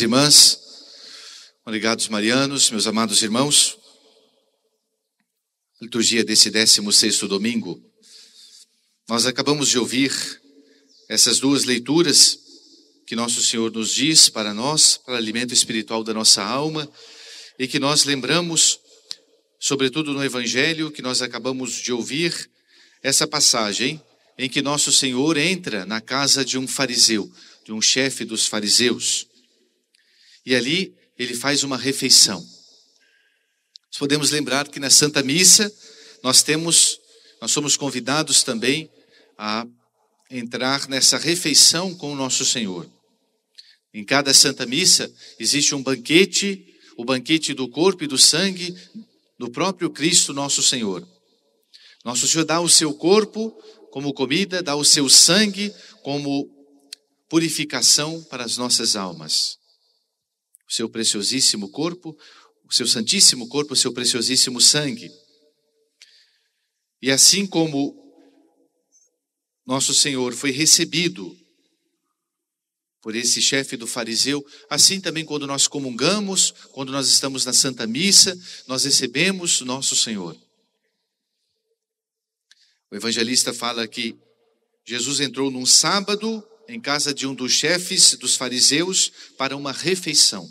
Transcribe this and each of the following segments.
e irmãs, congregados marianos, meus amados irmãos, liturgia desse 16 domingo, nós acabamos de ouvir essas duas leituras que Nosso Senhor nos diz para nós, para alimento espiritual da nossa alma, e que nós lembramos, sobretudo no Evangelho que nós acabamos de ouvir, essa passagem em que Nosso Senhor entra na casa de um fariseu, de um chefe dos fariseus e ali ele faz uma refeição. Nós podemos lembrar que na Santa Missa nós temos, nós somos convidados também a entrar nessa refeição com o nosso Senhor. Em cada Santa Missa existe um banquete, o banquete do corpo e do sangue do próprio Cristo nosso Senhor. Nosso Senhor dá o seu corpo como comida, dá o seu sangue como purificação para as nossas almas o seu preciosíssimo corpo, o seu santíssimo corpo, o seu preciosíssimo sangue. E assim como nosso Senhor foi recebido por esse chefe do fariseu, assim também quando nós comungamos, quando nós estamos na Santa Missa, nós recebemos nosso Senhor. O evangelista fala que Jesus entrou num sábado em casa de um dos chefes dos fariseus para uma refeição.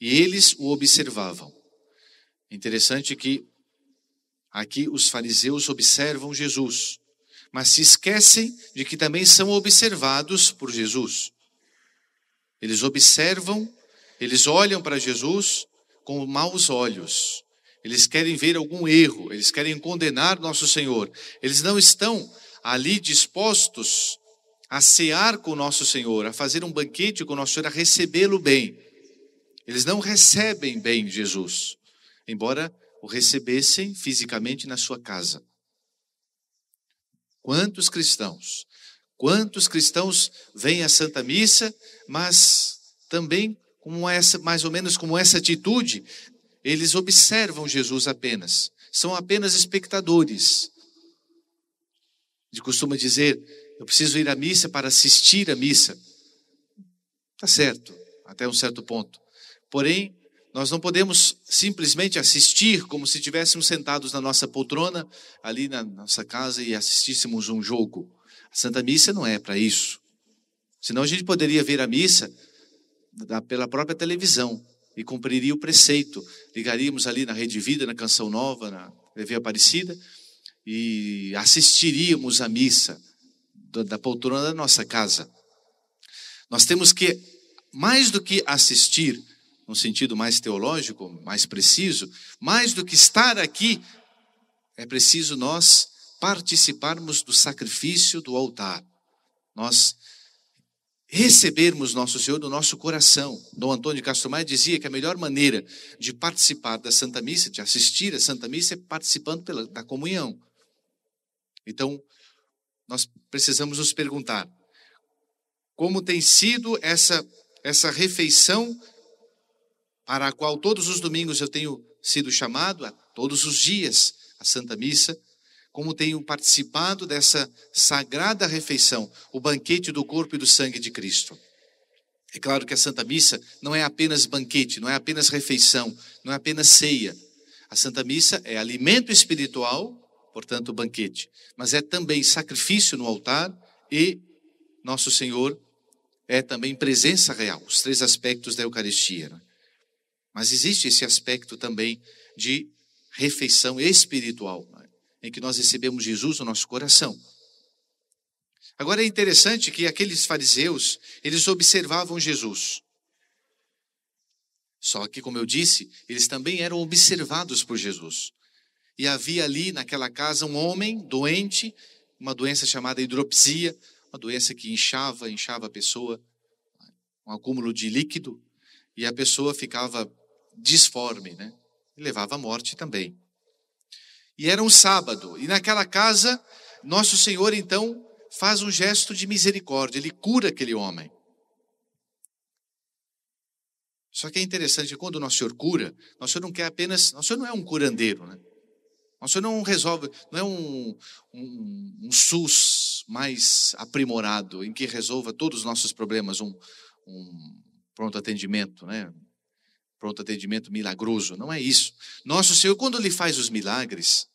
E eles o observavam. Interessante que aqui os fariseus observam Jesus, mas se esquecem de que também são observados por Jesus. Eles observam, eles olham para Jesus com maus olhos. Eles querem ver algum erro, eles querem condenar nosso Senhor. Eles não estão ali dispostos a cear com o nosso Senhor, a fazer um banquete com o nosso Senhor, a recebê-lo bem. Eles não recebem bem Jesus, embora o recebessem fisicamente na sua casa. Quantos cristãos, quantos cristãos vêm à Santa Missa, mas também com essa, mais ou menos como essa atitude, eles observam Jesus apenas, são apenas espectadores. De costuma dizer, eu preciso ir à missa para assistir à missa. Está certo, até um certo ponto. Porém, nós não podemos simplesmente assistir como se estivéssemos sentados na nossa poltrona, ali na nossa casa e assistíssemos um jogo. A Santa Missa não é para isso. Senão a gente poderia ver a missa pela própria televisão e cumpriria o preceito. Ligaríamos ali na Rede Vida, na Canção Nova, na TV Aparecida e assistiríamos à missa da poltrona da nossa casa. Nós temos que, mais do que assistir, no sentido mais teológico, mais preciso, mais do que estar aqui, é preciso nós participarmos do sacrifício do altar. Nós recebermos nosso Senhor do nosso coração. Dom Antônio de Castro Maia dizia que a melhor maneira de participar da Santa Missa, de assistir à Santa Missa, é participando pela, da comunhão. Então, nós precisamos nos perguntar como tem sido essa, essa refeição para a qual todos os domingos eu tenho sido chamado, a todos os dias, a Santa Missa, como tenho participado dessa sagrada refeição, o banquete do corpo e do sangue de Cristo. É claro que a Santa Missa não é apenas banquete, não é apenas refeição, não é apenas ceia. A Santa Missa é alimento espiritual portanto, o banquete, mas é também sacrifício no altar e nosso Senhor é também presença real, os três aspectos da Eucaristia. Né? Mas existe esse aspecto também de refeição espiritual, né? em que nós recebemos Jesus no nosso coração. Agora é interessante que aqueles fariseus, eles observavam Jesus. Só que, como eu disse, eles também eram observados por Jesus. E havia ali naquela casa um homem doente, uma doença chamada hidropsia, uma doença que inchava, inchava a pessoa, um acúmulo de líquido, e a pessoa ficava disforme, né? E levava à morte também. E era um sábado, e naquela casa, nosso Senhor então faz um gesto de misericórdia, ele cura aquele homem. Só que é interessante, quando o nosso Senhor cura, nosso Senhor não quer apenas, nosso Senhor não é um curandeiro, né? Nosso Senhor não resolve, não é um, um, um, SUS mais aprimorado, em que resolva todos os nossos problemas, um, um pronto atendimento, né? pronto atendimento milagroso. Não é isso. Nosso Senhor, quando Ele faz os milagres,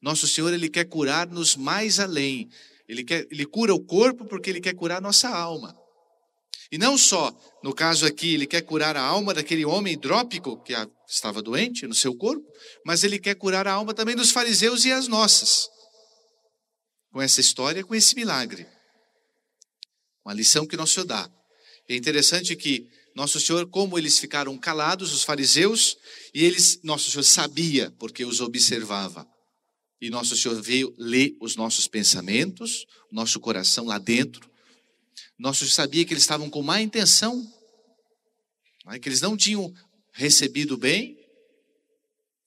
Nosso Senhor Ele quer curar-nos mais além. Ele, quer, ele cura o corpo porque Ele quer curar nossa alma. E não só, no caso aqui, ele quer curar a alma daquele homem hidrópico que estava doente no seu corpo, mas ele quer curar a alma também dos fariseus e as nossas. Com essa história, com esse milagre. Uma lição que nosso Senhor dá. É interessante que nosso Senhor, como eles ficaram calados, os fariseus, e eles, nosso Senhor sabia, porque os observava. E nosso Senhor veio ler os nossos pensamentos, nosso coração lá dentro, nosso Senhor sabia que eles estavam com má intenção, né, que eles não tinham recebido bem,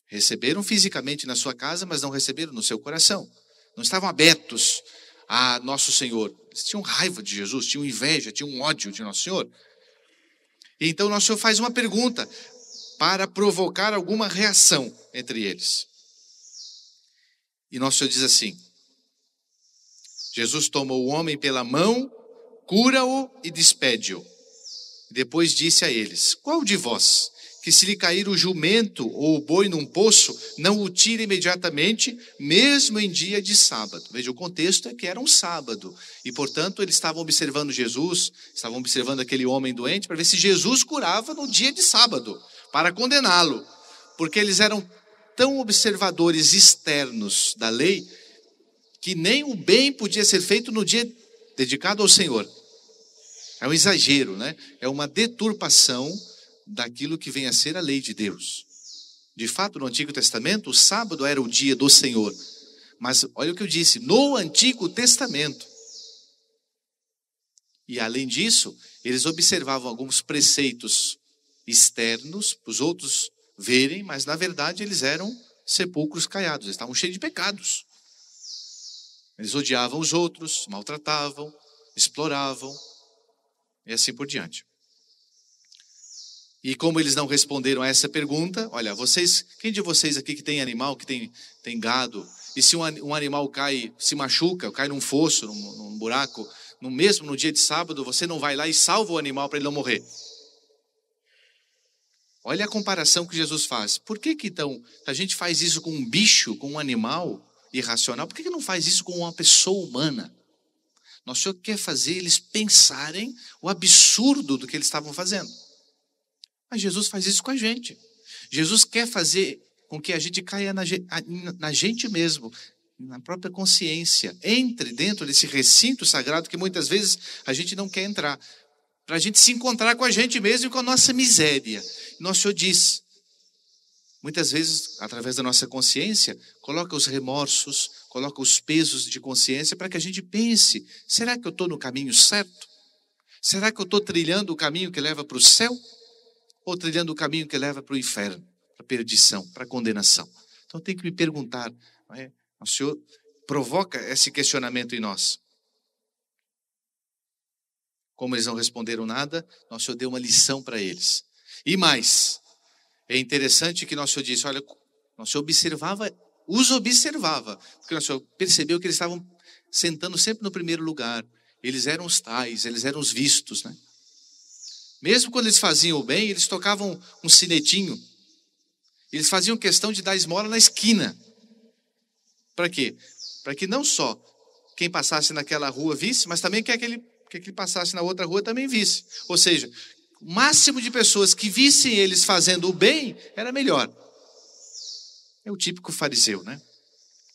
receberam fisicamente na sua casa, mas não receberam no seu coração. Não estavam abertos a nosso Senhor. Eles tinham raiva de Jesus, tinham inveja, tinham ódio de nosso Senhor. E então nosso Senhor faz uma pergunta para provocar alguma reação entre eles. E nosso Senhor diz assim: Jesus tomou o homem pela mão cura-o e despede-o. Depois disse a eles: Qual de vós, que se lhe cair o jumento ou o boi num poço, não o tire imediatamente, mesmo em dia de sábado? Veja, o contexto é que era um sábado. E, portanto, eles estavam observando Jesus, estavam observando aquele homem doente, para ver se Jesus curava no dia de sábado, para condená-lo. Porque eles eram tão observadores externos da lei que nem o bem podia ser feito no dia dedicado ao Senhor. É um exagero, né? É uma deturpação daquilo que vem a ser a lei de Deus. De fato, no Antigo Testamento, o sábado era o dia do Senhor. Mas olha o que eu disse, no Antigo Testamento. E além disso, eles observavam alguns preceitos externos para os outros verem, mas na verdade eles eram sepulcros caiados, eles estavam cheios de pecados. Eles odiavam os outros, maltratavam, exploravam e assim por diante. E como eles não responderam a essa pergunta, olha, vocês, quem de vocês aqui que tem animal, que tem, tem gado, e se um, um animal cai, se machuca, cai num fosso, num, num buraco, no mesmo no dia de sábado, você não vai lá e salva o animal para ele não morrer? Olha a comparação que Jesus faz. Por que que então a gente faz isso com um bicho, com um animal? irracional, por que não faz isso com uma pessoa humana? Nosso Senhor quer fazer eles pensarem o absurdo do que eles estavam fazendo. Mas Jesus faz isso com a gente. Jesus quer fazer com que a gente caia na, gente mesmo, na própria consciência. Entre dentro desse recinto sagrado que muitas vezes a gente não quer entrar. Para a gente se encontrar com a gente mesmo e com a nossa miséria. Nosso Senhor diz: Muitas vezes, através da nossa consciência, coloca os remorsos, coloca os pesos de consciência para que a gente pense: será que eu estou no caminho certo? Será que eu estou trilhando o caminho que leva para o céu? Ou trilhando o caminho que leva para o inferno, para a perdição, para a condenação? Então tem que me perguntar. É? O Senhor provoca esse questionamento em nós. Como eles não responderam nada, nosso Senhor deu uma lição para eles. E mais, é interessante que nosso Senhor disse, olha, nosso Senhor observava, os observava, porque nosso Senhor percebeu que eles estavam sentando sempre no primeiro lugar. Eles eram os tais, eles eram os vistos, né? Mesmo quando eles faziam o bem, eles tocavam um sinetinho. Eles faziam questão de dar esmola na esquina. Para quê? Para que não só quem passasse naquela rua visse, mas também que aquele que passasse na outra rua também visse. Ou seja, o máximo de pessoas que vissem eles fazendo o bem era melhor. É o típico fariseu, né?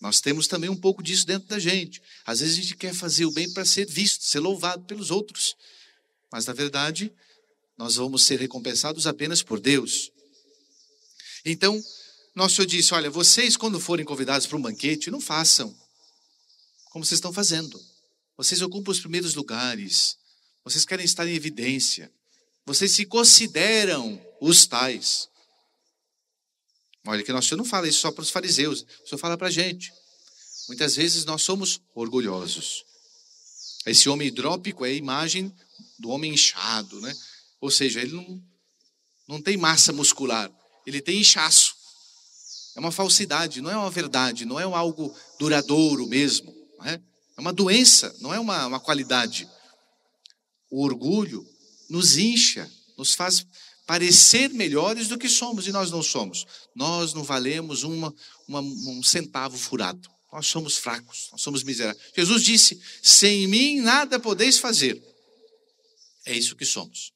Nós temos também um pouco disso dentro da gente. Às vezes a gente quer fazer o bem para ser visto, ser louvado pelos outros. Mas, na verdade, nós vamos ser recompensados apenas por Deus. Então, nosso Senhor disse: Olha, vocês, quando forem convidados para um banquete, não façam como vocês estão fazendo. Vocês ocupam os primeiros lugares, vocês querem estar em evidência, vocês se consideram os tais. Olha que nosso Senhor não fala isso só para os fariseus, o Senhor fala para a gente. Muitas vezes nós somos orgulhosos. Esse homem hidrópico é a imagem do homem inchado, né? Ou seja, ele não, não tem massa muscular, ele tem inchaço. É uma falsidade, não é uma verdade, não é algo duradouro mesmo. Né? É uma doença, não é uma, uma qualidade. O orgulho nos incha, nos faz parecer melhores do que somos e nós não somos. Nós não valemos uma, uma, um centavo furado. Nós somos fracos, nós somos miseráveis. Jesus disse: sem mim nada podeis fazer. É isso que somos.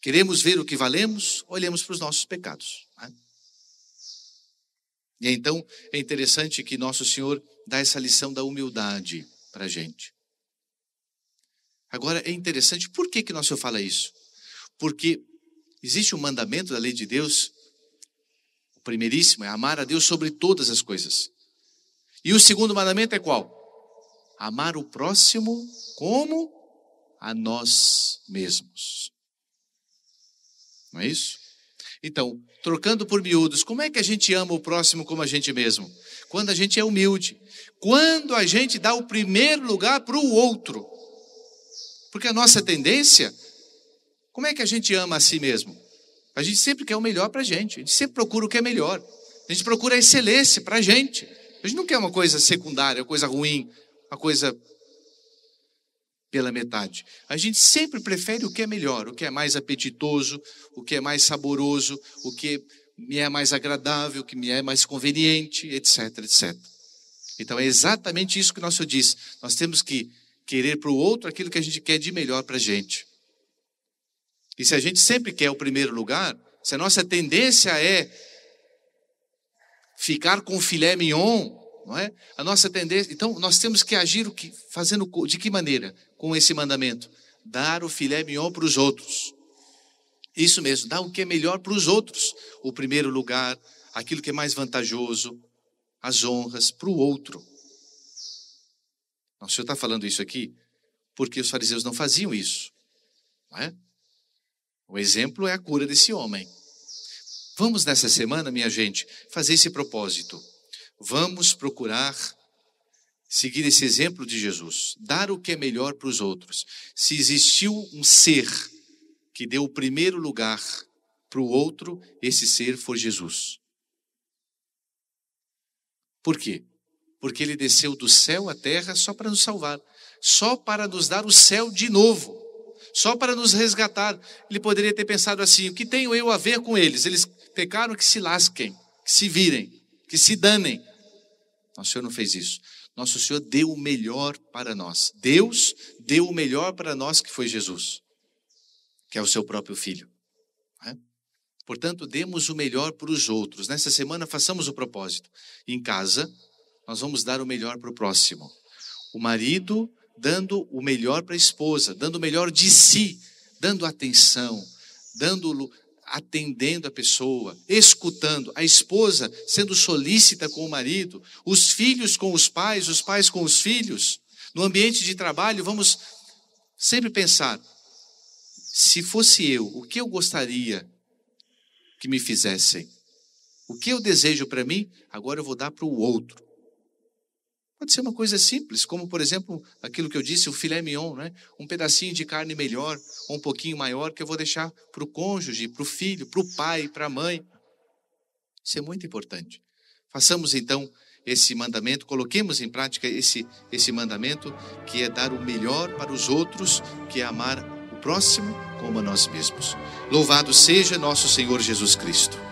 Queremos ver o que valemos, olhemos para os nossos pecados. Né? E então é interessante que Nosso Senhor dá essa lição da humildade para a gente. Agora, é interessante, por que, que Nosso Senhor fala isso? Porque existe um mandamento da lei de Deus, o primeiríssimo é amar a Deus sobre todas as coisas. E o segundo mandamento é qual? Amar o próximo como a nós mesmos. Não é isso? Então, trocando por miúdos, como é que a gente ama o próximo como a gente mesmo? Quando a gente é humilde, quando a gente dá o primeiro lugar para o outro. Porque a nossa tendência, como é que a gente ama a si mesmo? A gente sempre quer o melhor para a gente, a gente sempre procura o que é melhor. A gente procura a excelência para a gente. A gente não quer uma coisa secundária, uma coisa ruim, uma coisa pela metade. A gente sempre prefere o que é melhor, o que é mais apetitoso, o que é mais saboroso, o que me é mais agradável, o que me é mais conveniente, etc, etc. Então é exatamente isso que o nosso diz. Nós temos que querer para o outro aquilo que a gente quer de melhor para a gente. E se a gente sempre quer o primeiro lugar, se a nossa tendência é ficar com filé mignon, não é? A nossa tendência, então nós temos que agir o que, fazendo de que maneira com esse mandamento? Dar o filé mignon para os outros. Isso mesmo, dar o que é melhor para os outros, o primeiro lugar, aquilo que é mais vantajoso, as honras para o outro. Nossa, o senhor está falando isso aqui porque os fariseus não faziam isso. Não é? O exemplo é a cura desse homem. Vamos nessa semana, minha gente, fazer esse propósito. Vamos procurar seguir esse exemplo de Jesus, dar o que é melhor para os outros. Se existiu um ser que deu o primeiro lugar para o outro, esse ser foi Jesus. Por quê? porque ele desceu do céu à terra só para nos salvar, só para nos dar o céu de novo, só para nos resgatar. Ele poderia ter pensado assim: o que tenho eu a ver com eles? Eles pecaram que se lasquem, que se virem, que se danem. Nosso Senhor não fez isso. Nosso Senhor deu o melhor para nós. Deus deu o melhor para nós, que foi Jesus, que é o seu próprio Filho. É? Portanto, demos o melhor para os outros. Nessa semana, façamos o propósito. Em casa, nós vamos dar o melhor para o próximo. O marido dando o melhor para a esposa, dando o melhor de si, dando atenção, dando atendendo a pessoa, escutando, a esposa sendo solícita com o marido, os filhos com os pais, os pais com os filhos. No ambiente de trabalho, vamos sempre pensar: se fosse eu, o que eu gostaria que me fizessem? O que eu desejo para mim, agora eu vou dar para o outro. Pode ser uma coisa simples, como, por exemplo, aquilo que eu disse, o filé mignon, né? um pedacinho de carne melhor, ou um pouquinho maior, que eu vou deixar para o cônjuge, para o filho, para o pai, para a mãe. Isso é muito importante. Façamos, então, esse mandamento, coloquemos em prática esse, esse mandamento, que é dar o melhor para os outros, que é amar o próximo como a nós mesmos. Louvado seja nosso Senhor Jesus Cristo.